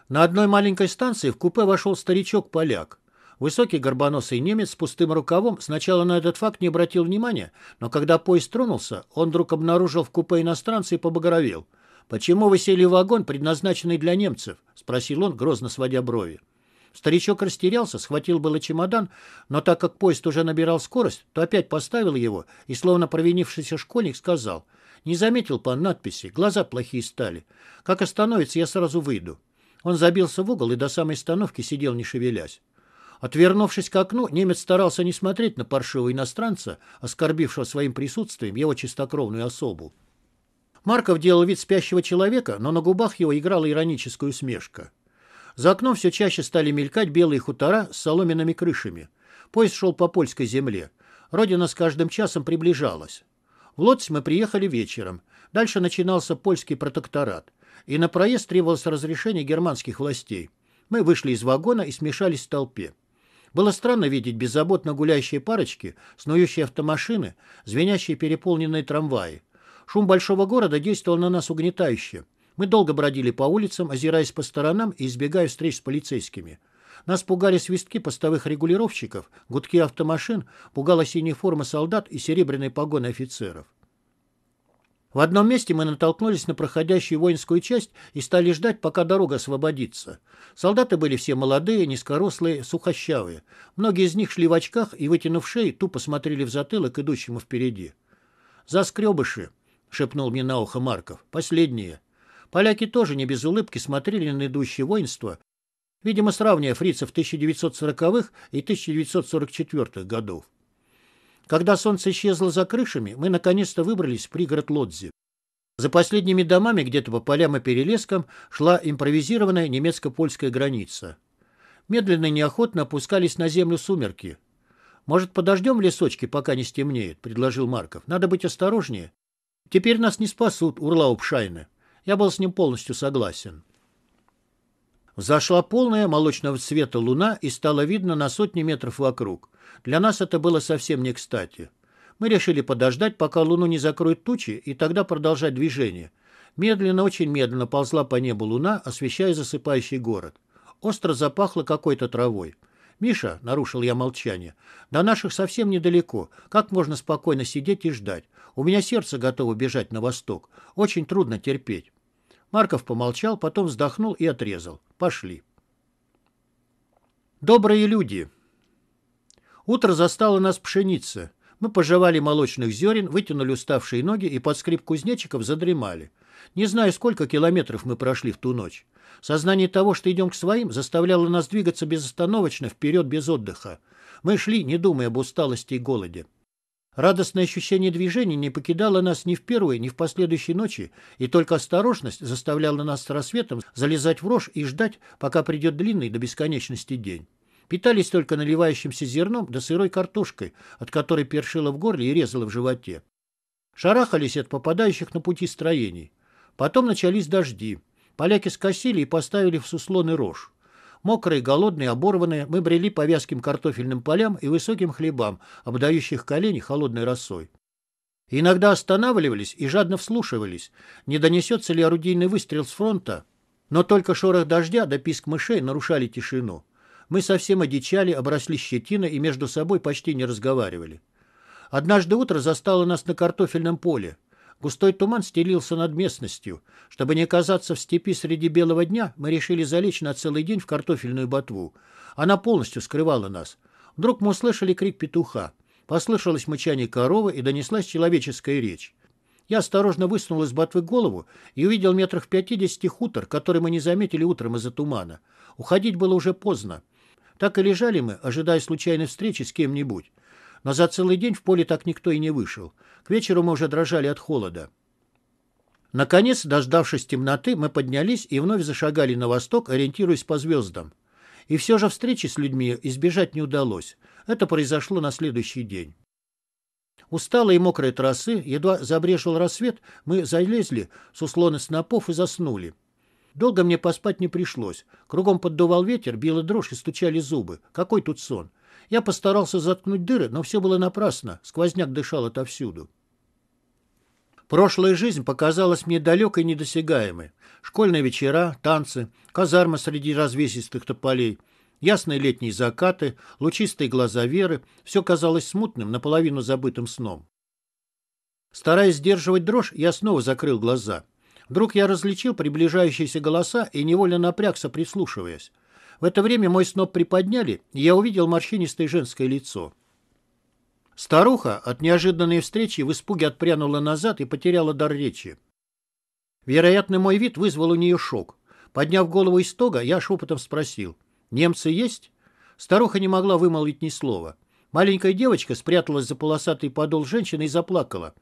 На одной маленькой станции в купе вошел старичок-поляк. Высокий горбоносый немец с пустым рукавом сначала на этот факт не обратил внимания, но когда поезд тронулся, он вдруг обнаружил в купе иностранца и побагровел. «Почему вы сели в вагон, предназначенный для немцев?» — спросил он, грозно сводя брови. Старичок растерялся, схватил было чемодан, но так как поезд уже набирал скорость, то опять поставил его и, словно провинившийся школьник, сказал. «Не заметил по надписи, глаза плохие стали. Как остановится, я сразу выйду». Он забился в угол и до самой остановки сидел, не шевелясь. Отвернувшись к окну, немец старался не смотреть на паршивого иностранца, оскорбившего своим присутствием его чистокровную особу. Марков делал вид спящего человека, но на губах его играла ироническая усмешка. За окном все чаще стали мелькать белые хутора с соломенными крышами. Поезд шел по польской земле. Родина с каждым часом приближалась. В Лодзь мы приехали вечером. Дальше начинался польский протекторат. И на проезд требовалось разрешение германских властей. Мы вышли из вагона и смешались в толпе. Было странно видеть беззаботно гуляющие парочки, снующие автомашины, звенящие переполненные трамваи. Шум большого города действовал на нас угнетающе. Мы долго бродили по улицам, озираясь по сторонам и избегая встреч с полицейскими. Нас пугали свистки постовых регулировщиков, гудки автомашин, пугала синяя форма солдат и серебряные погоны офицеров. В одном месте мы натолкнулись на проходящую воинскую часть и стали ждать, пока дорога освободится. Солдаты были все молодые, низкорослые, сухощавые. Многие из них шли в очках и, вытянув шеи, тупо смотрели в затылок идущему впереди. «Заскребыши!» — шепнул мне на ухо Марков. «Последние». Поляки тоже не без улыбки смотрели на идущее воинство, видимо, сравнивая фрицев 1940-х и 1944-х годов. Когда солнце исчезло за крышами, мы наконец-то выбрались в пригород Лодзи. За последними домами, где-то по полям и перелескам, шла импровизированная немецко-польская граница. Медленно и неохотно опускались на землю сумерки. «Может, подождем в лесочке, пока не стемнеет?» — предложил Марков. «Надо быть осторожнее. Теперь нас не спасут, урла Шайны». Я был с ним полностью согласен. Зашла полная молочного цвета луна и стало видно на сотни метров вокруг. Для нас это было совсем не кстати. Мы решили подождать, пока луну не закроют тучи, и тогда продолжать движение. Медленно, очень медленно ползла по небу луна, освещая засыпающий город. Остро запахло какой-то травой. «Миша», — нарушил я молчание, — «до наших совсем недалеко. Как можно спокойно сидеть и ждать? У меня сердце готово бежать на восток. Очень трудно терпеть». Марков помолчал, потом вздохнул и отрезал. Пошли. Добрые люди. Утро застало нас пшеница. Мы пожевали молочных зерен, вытянули уставшие ноги и под скрип кузнечиков задремали. Не знаю, сколько километров мы прошли в ту ночь. Сознание того, что идем к своим, заставляло нас двигаться безостановочно вперед без отдыха. Мы шли, не думая об усталости и голоде. Радостное ощущение движения не покидало нас ни в первой, ни в последующей ночи, и только осторожность заставляла нас с рассветом залезать в рожь и ждать, пока придет длинный до бесконечности день. Питались только наливающимся зерном да сырой картошкой, от которой першило в горле и резало в животе. Шарахались от попадающих на пути строений. Потом начались дожди. Поляки скосили и поставили в суслоны рожь. Мокрые, голодные, оборванные, мы брели по вязким картофельным полям и высоким хлебам, обдающих колени холодной росой. Иногда останавливались и жадно вслушивались, не донесется ли орудийный выстрел с фронта, но только шорох дождя да писк мышей нарушали тишину. Мы совсем одичали, обросли щетиной и между собой почти не разговаривали. Однажды утро застало нас на картофельном поле. Густой туман стелился над местностью. Чтобы не оказаться в степи среди белого дня, мы решили залечь на целый день в картофельную ботву. Она полностью скрывала нас. Вдруг мы услышали крик петуха. Послышалось мычание коровы и донеслась человеческая речь. Я осторожно высунул из ботвы голову и увидел метрах в пятидесяти хутор, который мы не заметили утром из-за тумана. Уходить было уже поздно. Так и лежали мы, ожидая случайной встречи с кем-нибудь но за целый день в поле так никто и не вышел. К вечеру мы уже дрожали от холода. Наконец, дождавшись темноты, мы поднялись и вновь зашагали на восток, ориентируясь по звездам. И все же встречи с людьми избежать не удалось. Это произошло на следующий день. Усталые и мокрые трассы, едва забрежил рассвет, мы залезли с услона снопов и заснули. Долго мне поспать не пришлось. Кругом поддувал ветер, била дрожь и стучали зубы. Какой тут сон? Я постарался заткнуть дыры, но все было напрасно. Сквозняк дышал отовсюду. Прошлая жизнь показалась мне далекой и недосягаемой. Школьные вечера, танцы, казарма среди развесистых тополей, ясные летние закаты, лучистые глаза Веры — все казалось смутным, наполовину забытым сном. Стараясь сдерживать дрожь, я снова закрыл глаза. Вдруг я различил приближающиеся голоса и невольно напрягся, прислушиваясь. В это время мой сноп приподняли, и я увидел морщинистое женское лицо. Старуха от неожиданной встречи в испуге отпрянула назад и потеряла дар речи. Вероятно, мой вид вызвал у нее шок. Подняв голову из тога, я шепотом спросил. «Немцы есть?» Старуха не могла вымолвить ни слова. Маленькая девочка спряталась за полосатый подол женщины и заплакала.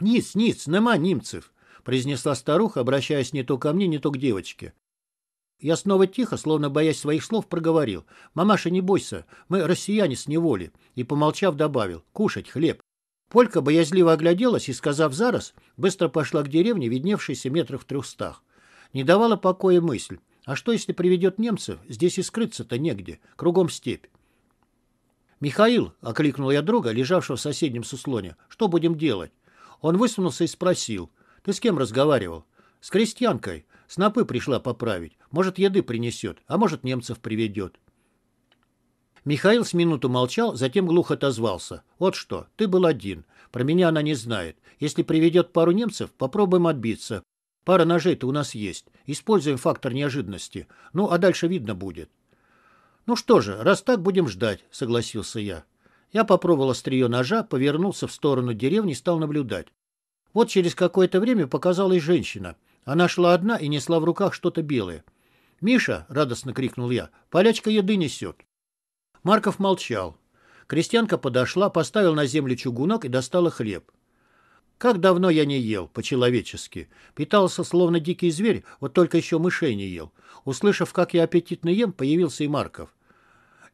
«Ниц, ниц, нема немцев!» произнесла старуха, обращаясь не то ко мне, не то к девочке. Я снова тихо, словно боясь своих слов, проговорил. «Мамаша, не бойся, мы россияне с неволи». И, помолчав, добавил. «Кушать хлеб». Полька боязливо огляделась и, сказав «зараз», быстро пошла к деревне, видневшейся метрах в трехстах. Не давала покоя мысль. «А что, если приведет немцев? Здесь и скрыться-то негде. Кругом степь». «Михаил!» — окликнул я друга, лежавшего в соседнем суслоне. «Что будем делать?» Он высунулся и спросил. «Ты с кем разговаривал?» «С крестьянкой. Снопы пришла поправить. Может, еды принесет, а может, немцев приведет. Михаил с минуту молчал, затем глухо отозвался. «Вот что, ты был один. Про меня она не знает. Если приведет пару немцев, попробуем отбиться. Пара ножей-то у нас есть. Используем фактор неожиданности. Ну, а дальше видно будет». «Ну что же, раз так, будем ждать», — согласился я. Я попробовал острие ножа, повернулся в сторону деревни и стал наблюдать. Вот через какое-то время показалась женщина. Она шла одна и несла в руках что-то белое. «Миша!» — радостно крикнул я. «Полячка еды несет!» Марков молчал. Крестьянка подошла, поставила на землю чугунок и достала хлеб. Как давно я не ел, по-человечески. Питался, словно дикий зверь, вот только еще мышей не ел. Услышав, как я аппетитно ем, появился и Марков.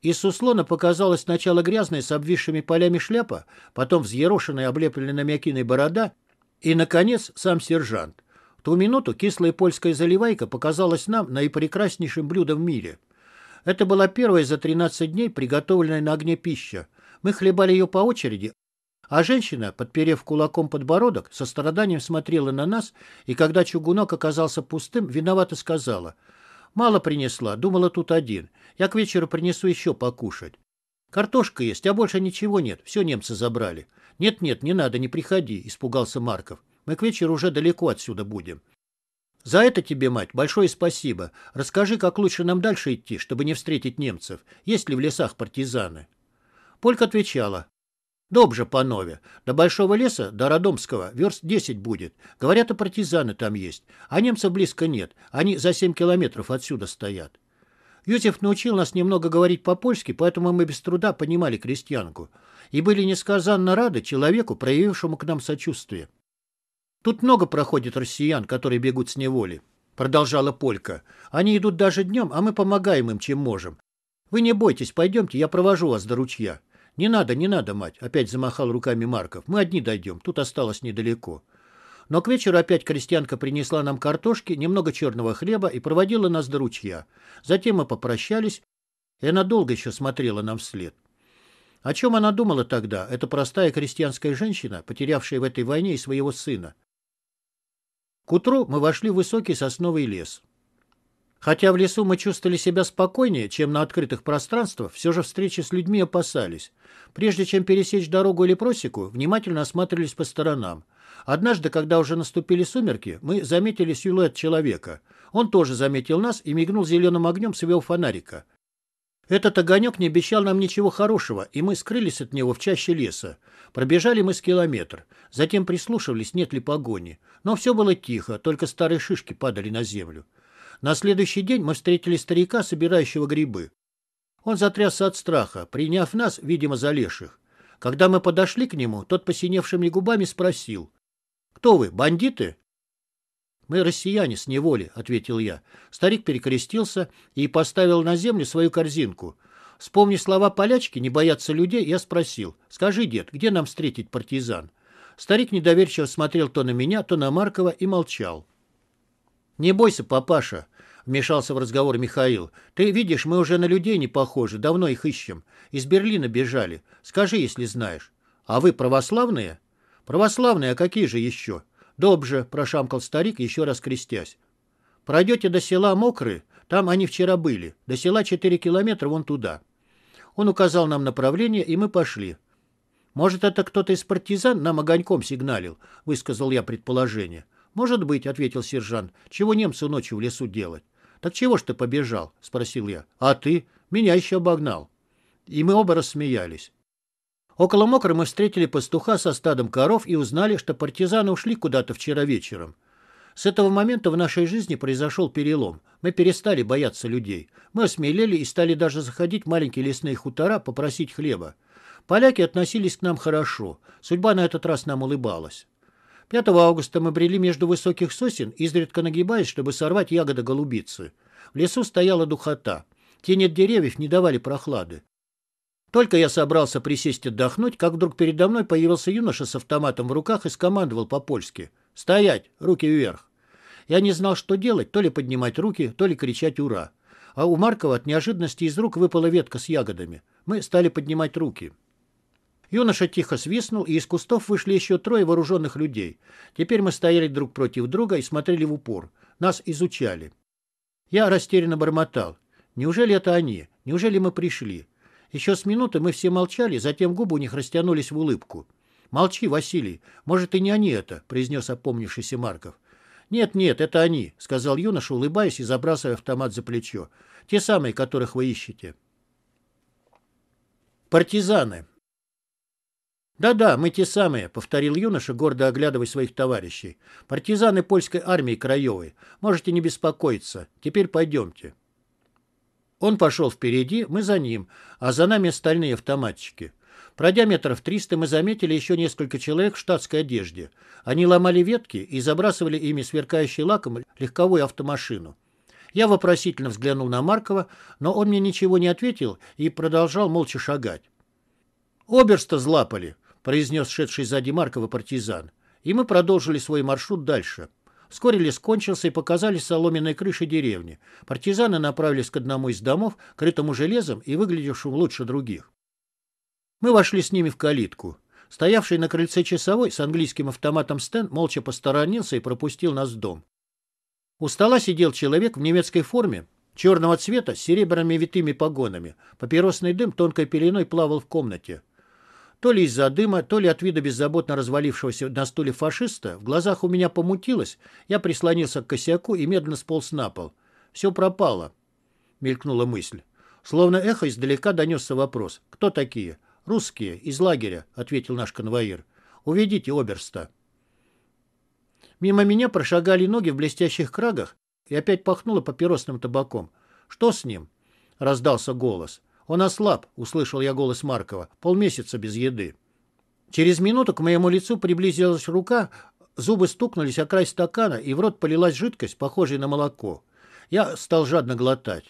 Из суслона показалась сначала грязная с обвисшими полями шляпа, потом взъерошенная, облепленная мякиной борода и, наконец, сам сержант. В ту минуту кислая польская заливайка показалась нам наипрекраснейшим блюдом в мире. Это была первая за 13 дней приготовленная на огне пища. Мы хлебали ее по очереди, а женщина, подперев кулаком подбородок, со страданием смотрела на нас, и когда чугунок оказался пустым, виновато сказала. «Мало принесла, думала тут один. Я к вечеру принесу еще покушать. Картошка есть, а больше ничего нет, все немцы забрали». «Нет-нет, не надо, не приходи», — испугался Марков. Мы к вечеру уже далеко отсюда будем. За это тебе, мать, большое спасибо. Расскажи, как лучше нам дальше идти, чтобы не встретить немцев. Есть ли в лесах партизаны?» Полька отвечала. «Добже, панове. До Большого леса, до Родомского, верст десять будет. Говорят, и партизаны там есть. А немцев близко нет. Они за семь километров отсюда стоят». Юзеф научил нас немного говорить по-польски, поэтому мы без труда понимали крестьянку и были несказанно рады человеку, проявившему к нам сочувствие. Тут много проходит россиян, которые бегут с неволи, продолжала Полька. Они идут даже днем, а мы помогаем им, чем можем. Вы не бойтесь, пойдемте, я провожу вас до ручья. Не надо, не надо, мать, опять замахал руками Марков. Мы одни дойдем, тут осталось недалеко. Но к вечеру опять крестьянка принесла нам картошки, немного черного хлеба и проводила нас до ручья. Затем мы попрощались, и она долго еще смотрела нам вслед. О чем она думала тогда, эта простая крестьянская женщина, потерявшая в этой войне и своего сына? К утру мы вошли в высокий сосновый лес. Хотя в лесу мы чувствовали себя спокойнее, чем на открытых пространствах, все же встречи с людьми опасались. Прежде чем пересечь дорогу или просеку, внимательно осматривались по сторонам. Однажды, когда уже наступили сумерки, мы заметили силуэт человека. Он тоже заметил нас и мигнул зеленым огнем с фонарика. Этот огонек не обещал нам ничего хорошего, и мы скрылись от него в чаще леса. Пробежали мы с километр, затем прислушивались, нет ли погони. Но все было тихо, только старые шишки падали на землю. На следующий день мы встретили старика, собирающего грибы. Он затрясся от страха, приняв нас, видимо, за леших. Когда мы подошли к нему, тот посиневшими губами спросил. «Кто вы, бандиты?» «Мы россияне с неволи», — ответил я. Старик перекрестился и поставил на землю свою корзинку. Вспомни слова полячки «не бояться людей», я спросил. «Скажи, дед, где нам встретить партизан?» Старик недоверчиво смотрел то на меня, то на Маркова и молчал. «Не бойся, папаша», — вмешался в разговор Михаил. «Ты видишь, мы уже на людей не похожи, давно их ищем. Из Берлина бежали. Скажи, если знаешь. А вы православные?» «Православные, а какие же еще?» «Добже», — прошамкал старик, еще раз крестясь. «Пройдете до села Мокры, там они вчера были, до села четыре километра вон туда». Он указал нам направление, и мы пошли. «Может, это кто-то из партизан нам огоньком сигналил?» — высказал я предположение. «Может быть», — ответил сержант. «Чего немцу ночью в лесу делать?» «Так чего ж ты побежал?» — спросил я. «А ты? Меня еще обогнал». И мы оба рассмеялись. Около Мокры мы встретили пастуха со стадом коров и узнали, что партизаны ушли куда-то вчера вечером. С этого момента в нашей жизни произошел перелом. Мы перестали бояться людей. Мы осмелели и стали даже заходить в маленькие лесные хутора попросить хлеба. Поляки относились к нам хорошо. Судьба на этот раз нам улыбалась. 5 августа мы брели между высоких сосен, изредка нагибаясь, чтобы сорвать ягоды голубицы. В лесу стояла духота. Тени от деревьев не давали прохлады. Только я собрался присесть отдохнуть, как вдруг передо мной появился юноша с автоматом в руках и скомандовал по-польски. «Стоять! Руки вверх!» Я не знал, что делать, то ли поднимать руки, то ли кричать «Ура!». А у Маркова от неожиданности из рук выпала ветка с ягодами. Мы стали поднимать руки. Юноша тихо свистнул, и из кустов вышли еще трое вооруженных людей. Теперь мы стояли друг против друга и смотрели в упор. Нас изучали. Я растерянно бормотал. «Неужели это они? Неужели мы пришли? Еще с минуты мы все молчали, затем губы у них растянулись в улыбку. «Молчи, Василий, может, и не они это», — произнес опомнившийся Марков. «Нет-нет, это они», — сказал юноша, улыбаясь и забрасывая автомат за плечо. «Те самые, которых вы ищете». «Партизаны». «Да-да, мы те самые», — повторил юноша, гордо оглядывая своих товарищей. «Партизаны польской армии Краевой. Можете не беспокоиться. Теперь пойдемте». Он пошел впереди, мы за ним, а за нами остальные автоматчики. Пройдя метров триста, мы заметили еще несколько человек в штатской одежде. Они ломали ветки и забрасывали ими сверкающий лаком легковую автомашину. Я вопросительно взглянул на Маркова, но он мне ничего не ответил и продолжал молча шагать. «Оберста злапали», — произнес шедший сзади Маркова партизан. И мы продолжили свой маршрут дальше. Вскоре лес кончился и показались соломенные крыши деревни. Партизаны направились к одному из домов, крытому железом и выглядевшему лучше других. Мы вошли с ними в калитку. Стоявший на крыльце часовой с английским автоматом Стэн молча посторонился и пропустил нас в дом. У стола сидел человек в немецкой форме, черного цвета, с серебряными витыми погонами. Папиросный дым тонкой пеленой плавал в комнате. То ли из-за дыма, то ли от вида беззаботно развалившегося на стуле фашиста, в глазах у меня помутилось, я прислонился к косяку и медленно сполз на пол. «Все пропало», — мелькнула мысль. Словно эхо издалека донесся вопрос. «Кто такие?» «Русские, из лагеря», — ответил наш конвоир. «Уведите оберста». Мимо меня прошагали ноги в блестящих крагах и опять пахнуло папиросным табаком. «Что с ним?» — раздался голос. «Он ослаб», — услышал я голос Маркова. «Полмесяца без еды». Через минуту к моему лицу приблизилась рука, зубы стукнулись о край стакана, и в рот полилась жидкость, похожая на молоко. Я стал жадно глотать.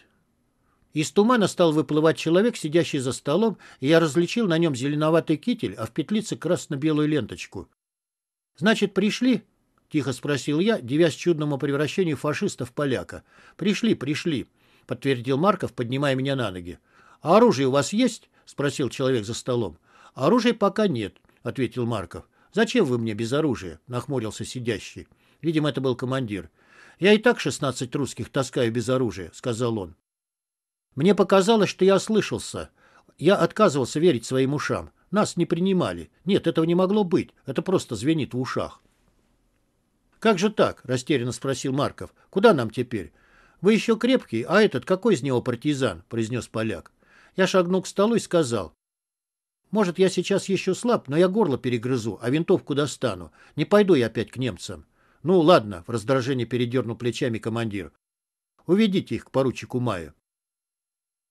Из тумана стал выплывать человек, сидящий за столом, и я различил на нем зеленоватый китель, а в петлице красно-белую ленточку. «Значит, пришли?» — тихо спросил я, девясь чудному превращению фашиста в поляка. «Пришли, пришли», — подтвердил Марков, поднимая меня на ноги. «А оружие у вас есть?» — спросил человек за столом. «Оружия пока нет», — ответил Марков. «Зачем вы мне без оружия?» — нахмурился сидящий. Видимо, это был командир. «Я и так шестнадцать русских таскаю без оружия», — сказал он. Мне показалось, что я ослышался. Я отказывался верить своим ушам. Нас не принимали. Нет, этого не могло быть. Это просто звенит в ушах. «Как же так?» – растерянно спросил Марков. «Куда нам теперь?» «Вы еще крепкий, а этот какой из него партизан?» – произнес поляк. Я шагнул к столу и сказал. «Может, я сейчас еще слаб, но я горло перегрызу, а винтовку достану. Не пойду я опять к немцам». «Ну, ладно», — в раздражении передернул плечами командир. «Уведите их к поручику Майю.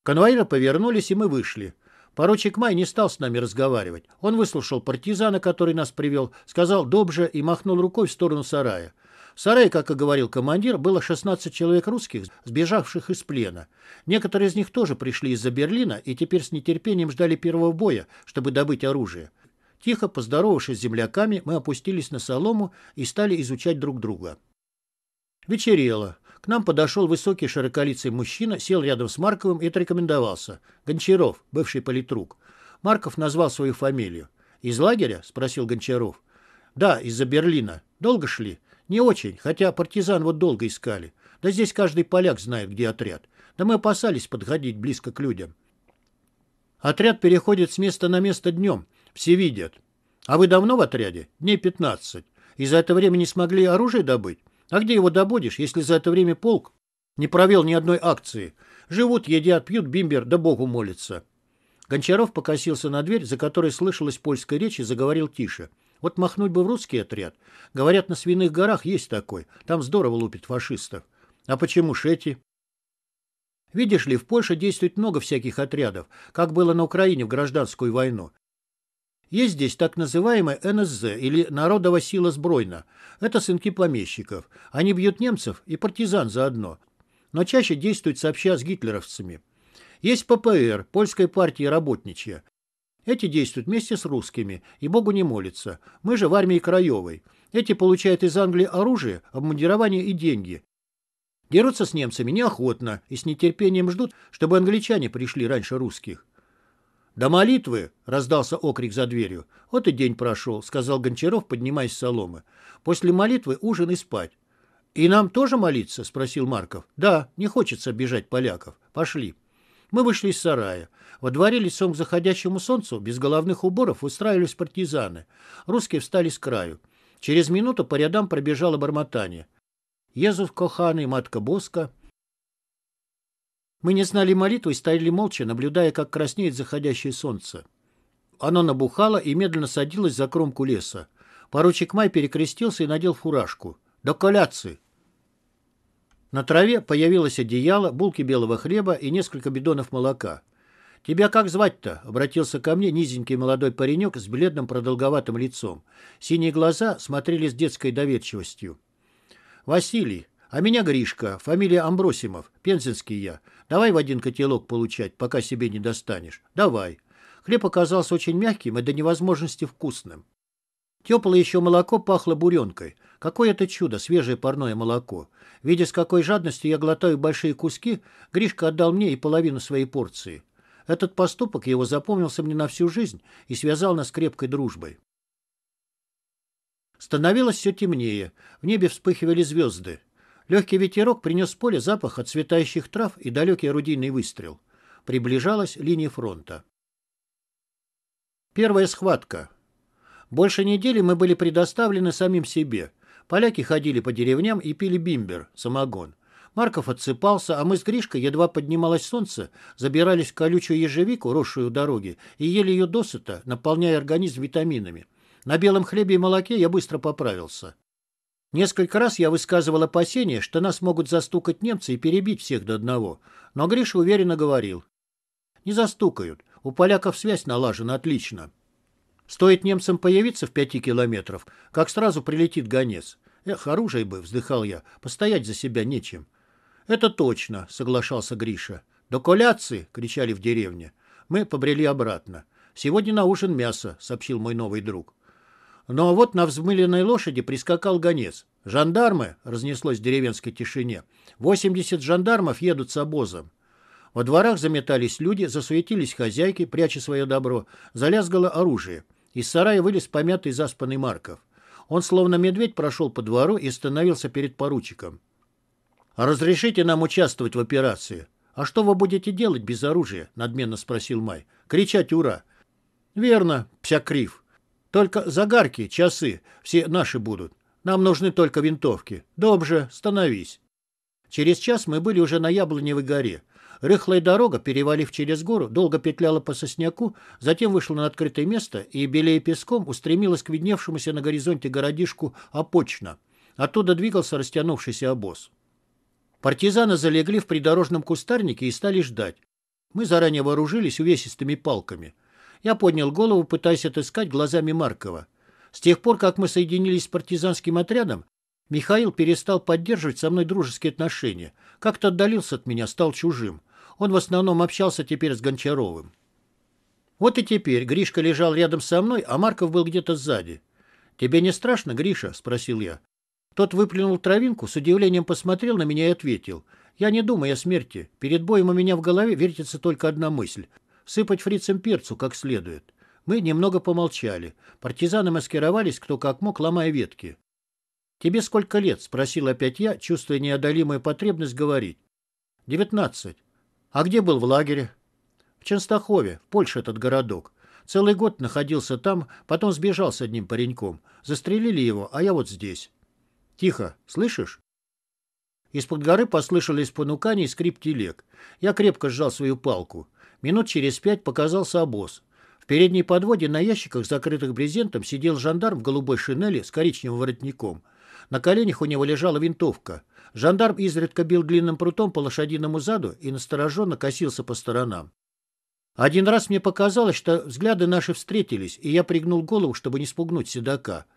Конвоиры повернулись, и мы вышли. Поручик Май не стал с нами разговаривать. Он выслушал партизана, который нас привел, сказал «добже» и махнул рукой в сторону сарая. В сарае, как и говорил командир, было 16 человек русских, сбежавших из плена. Некоторые из них тоже пришли из-за Берлина и теперь с нетерпением ждали первого боя, чтобы добыть оружие. Тихо, поздоровавшись с земляками, мы опустились на солому и стали изучать друг друга. Вечерело. К нам подошел высокий широколицый мужчина, сел рядом с Марковым и отрекомендовался. Гончаров, бывший политрук. Марков назвал свою фамилию. «Из лагеря?» — спросил Гончаров. «Да, из-за Берлина. Долго шли?» Не очень, хотя партизан вот долго искали. Да здесь каждый поляк знает, где отряд. Да мы опасались подходить близко к людям. Отряд переходит с места на место днем. Все видят. А вы давно в отряде? Дней 15. И за это время не смогли оружие добыть? А где его добудешь, если за это время полк не провел ни одной акции? Живут, едят, пьют бимбер, да богу молятся. Гончаров покосился на дверь, за которой слышалась польская речь, и заговорил тише. — вот махнуть бы в русский отряд. Говорят, на Свиных горах есть такой. Там здорово лупит фашистов. А почему шети? Видишь ли, в Польше действует много всяких отрядов, как было на Украине в гражданскую войну. Есть здесь так называемая НСЗ, или Народова сила сбройна. Это сынки помещиков. Они бьют немцев и партизан заодно. Но чаще действуют сообща с гитлеровцами. Есть ППР, Польская партия работничья. Эти действуют вместе с русскими и богу не молятся. Мы же в армии Краевой. Эти получают из Англии оружие, обмундирование и деньги. Дерутся с немцами неохотно и с нетерпением ждут, чтобы англичане пришли раньше русских. «До молитвы!» — раздался окрик за дверью. «Вот и день прошел», — сказал Гончаров, поднимаясь с соломы. «После молитвы ужин и спать». «И нам тоже молиться?» — спросил Марков. «Да, не хочется обижать поляков. Пошли». Мы вышли из сарая. Во дворе лицом к заходящему солнцу, без головных уборов, устраивались партизаны. Русские встали с краю. Через минуту по рядам пробежало бормотание. «Езус Коханы, Матка Боска». Мы не знали молитвы и стояли молча, наблюдая, как краснеет заходящее солнце. Оно набухало и медленно садилось за кромку леса. Поручик Май перекрестился и надел фуражку. «До коляции!» На траве появилось одеяло, булки белого хлеба и несколько бидонов молока. «Тебя как звать-то?» — обратился ко мне низенький молодой паренек с бледным продолговатым лицом. Синие глаза смотрели с детской доверчивостью. «Василий, а меня Гришка, фамилия Амбросимов, пензенский я. Давай в один котелок получать, пока себе не достанешь. Давай». Хлеб оказался очень мягким и до невозможности вкусным. Теплое еще молоко пахло буренкой. Какое это чудо, свежее парное молоко. Видя, с какой жадностью я глотаю большие куски, Гришка отдал мне и половину своей порции. Этот поступок его запомнился мне на всю жизнь и связал нас крепкой дружбой. Становилось все темнее, в небе вспыхивали звезды. Легкий ветерок принес в поле запах от цветающих трав и далекий орудийный выстрел. Приближалась линия фронта. Первая схватка. Больше недели мы были предоставлены самим себе. Поляки ходили по деревням и пили бимбер, самогон. Марков отсыпался, а мы с Гришкой, едва поднималось солнце, забирались в колючую ежевику, росшую у дороги, и ели ее досыта, наполняя организм витаминами. На белом хлебе и молоке я быстро поправился. Несколько раз я высказывал опасения, что нас могут застукать немцы и перебить всех до одного, но Гриша уверенно говорил. «Не застукают. У поляков связь налажена отлично. Стоит немцам появиться в пяти километров, как сразу прилетит гонец. Эх, оружие бы, вздыхал я, постоять за себя нечем. «Это точно», — соглашался Гриша. «До коляции!» — кричали в деревне. Мы побрели обратно. «Сегодня на ужин мясо», — сообщил мой новый друг. Но ну, а вот на взмыленной лошади прискакал гонец. «Жандармы!» — разнеслось в деревенской тишине. «Восемьдесят жандармов едут с обозом». Во дворах заметались люди, засуетились хозяйки, пряча свое добро. Залязгало оружие. Из сарая вылез помятый заспанный Марков. Он словно медведь прошел по двору и остановился перед поручиком. «Разрешите нам участвовать в операции?» «А что вы будете делать без оружия?» — надменно спросил Май. «Кричать «Ура!» «Верно, вся крив. Только загарки, часы, все наши будут. Нам нужны только винтовки. Добже, становись». Через час мы были уже на Яблоневой горе. Рыхлая дорога, перевалив через гору, долго петляла по сосняку, затем вышла на открытое место и, белее песком, устремилась к видневшемуся на горизонте городишку Опочно. Оттуда двигался растянувшийся обоз. Партизаны залегли в придорожном кустарнике и стали ждать. Мы заранее вооружились увесистыми палками. Я поднял голову, пытаясь отыскать глазами Маркова. С тех пор, как мы соединились с партизанским отрядом, Михаил перестал поддерживать со мной дружеские отношения. Как-то отдалился от меня, стал чужим. Он в основном общался теперь с Гончаровым. Вот и теперь Гришка лежал рядом со мной, а Марков был где-то сзади. «Тебе не страшно, Гриша?» — спросил я. Тот выплюнул травинку, с удивлением посмотрел на меня и ответил. «Я не думаю о смерти. Перед боем у меня в голове вертится только одна мысль. Сыпать фрицам перцу как следует». Мы немного помолчали. Партизаны маскировались кто как мог, ломая ветки. «Тебе сколько лет?» — спросил опять я, чувствуя неодолимую потребность говорить. «Девятнадцать. А где был в лагере?» «В Ченстахове, в Польше этот городок. Целый год находился там, потом сбежал с одним пареньком. Застрелили его, а я вот здесь». «Тихо, слышишь?» Из-под горы послышались понукания и скрип телег. Я крепко сжал свою палку. Минут через пять показался обоз. В передней подводе на ящиках, закрытых брезентом, сидел жандарм в голубой шинели с коричневым воротником. На коленях у него лежала винтовка. Жандарм изредка бил длинным прутом по лошадиному заду и настороженно косился по сторонам. Один раз мне показалось, что взгляды наши встретились, и я пригнул голову, чтобы не спугнуть седока.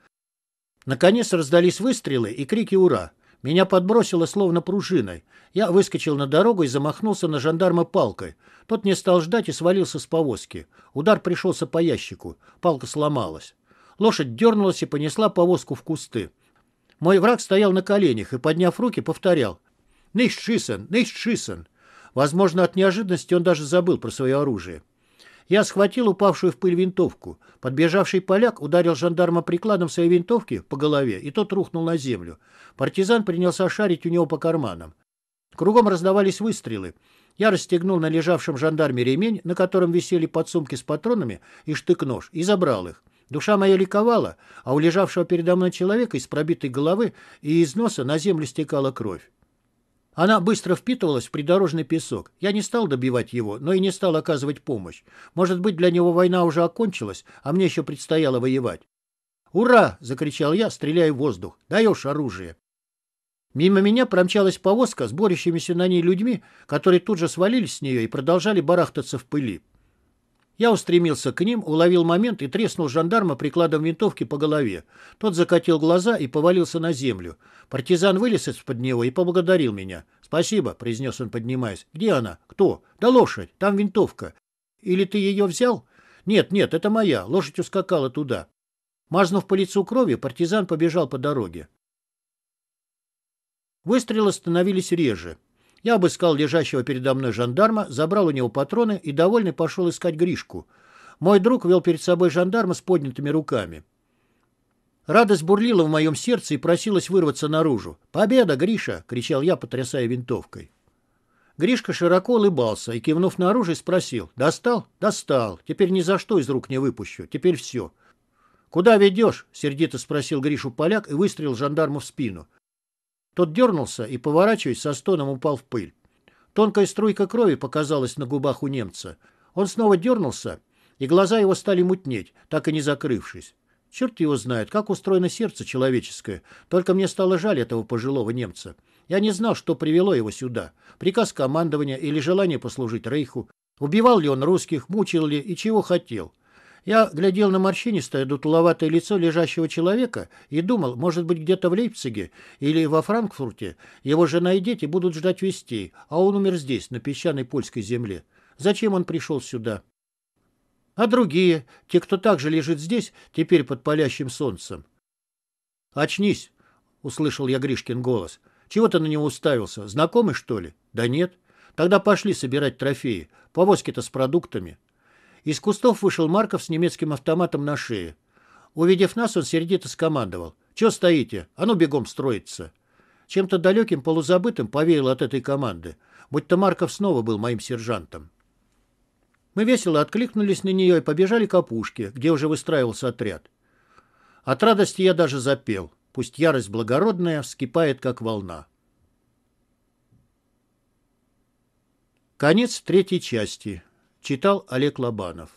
Наконец раздались выстрелы и крики «Ура!». Меня подбросило словно пружиной. Я выскочил на дорогу и замахнулся на жандарма палкой. Тот не стал ждать и свалился с повозки. Удар пришелся по ящику. Палка сломалась. Лошадь дернулась и понесла повозку в кусты. Мой враг стоял на коленях и, подняв руки, повторял «Нищ шисен! Нищ шисен!». Возможно, от неожиданности он даже забыл про свое оружие. Я схватил упавшую в пыль винтовку. Подбежавший поляк ударил жандарма прикладом своей винтовки по голове, и тот рухнул на землю. Партизан принялся шарить у него по карманам. Кругом раздавались выстрелы. Я расстегнул на лежавшем жандарме ремень, на котором висели подсумки с патронами и штык-нож, и забрал их. Душа моя ликовала, а у лежавшего передо мной человека из пробитой головы и из носа на землю стекала кровь. Она быстро впитывалась в придорожный песок. Я не стал добивать его, но и не стал оказывать помощь. Может быть, для него война уже окончилась, а мне еще предстояло воевать. «Ура!» — закричал я, стреляя в воздух. «Даешь оружие!» Мимо меня промчалась повозка с борющимися на ней людьми, которые тут же свалились с нее и продолжали барахтаться в пыли. Я устремился к ним, уловил момент и треснул жандарма прикладом винтовки по голове. Тот закатил глаза и повалился на землю. Партизан вылез из-под него и поблагодарил меня. «Спасибо», — произнес он, поднимаясь. «Где она? Кто?» «Да лошадь. Там винтовка». «Или ты ее взял?» «Нет, нет, это моя. Лошадь ускакала туда». Мазнув по лицу крови, партизан побежал по дороге. Выстрелы становились реже. Я обыскал лежащего передо мной жандарма, забрал у него патроны и, довольный, пошел искать Гришку. Мой друг вел перед собой жандарма с поднятыми руками. Радость бурлила в моем сердце и просилась вырваться наружу. «Победа, Гриша!» — кричал я, потрясая винтовкой. Гришка широко улыбался и, кивнув на оружие, спросил. «Достал? Достал. Теперь ни за что из рук не выпущу. Теперь все». «Куда ведешь?» — сердито спросил Гришу поляк и выстрелил жандарму в спину. Тот дернулся и, поворачиваясь, со стоном упал в пыль. Тонкая струйка крови показалась на губах у немца. Он снова дернулся, и глаза его стали мутнеть, так и не закрывшись. Черт его знает, как устроено сердце человеческое. Только мне стало жаль этого пожилого немца. Я не знал, что привело его сюда. Приказ командования или желание послужить Рейху. Убивал ли он русских, мучил ли и чего хотел. Я глядел на морщинистое, дутловатое лицо лежащего человека и думал, может быть, где-то в Лейпциге или во Франкфурте его жена и дети будут ждать вестей, а он умер здесь, на песчаной польской земле. Зачем он пришел сюда? А другие, те, кто также лежит здесь, теперь под палящим солнцем. «Очнись!» — услышал я Гришкин голос. «Чего ты на него уставился? Знакомый, что ли?» «Да нет. Тогда пошли собирать трофеи. Повозки-то с продуктами. Из кустов вышел Марков с немецким автоматом на шее. Увидев нас, он сердито скомандовал. «Чего стоите? А ну бегом строиться!» Чем-то далеким, полузабытым повеял от этой команды, будь то Марков снова был моим сержантом. Мы весело откликнулись на нее и побежали к опушке, где уже выстраивался отряд. От радости я даже запел. Пусть ярость благородная вскипает, как волна. Конец третьей части. Читал Олег Лобанов.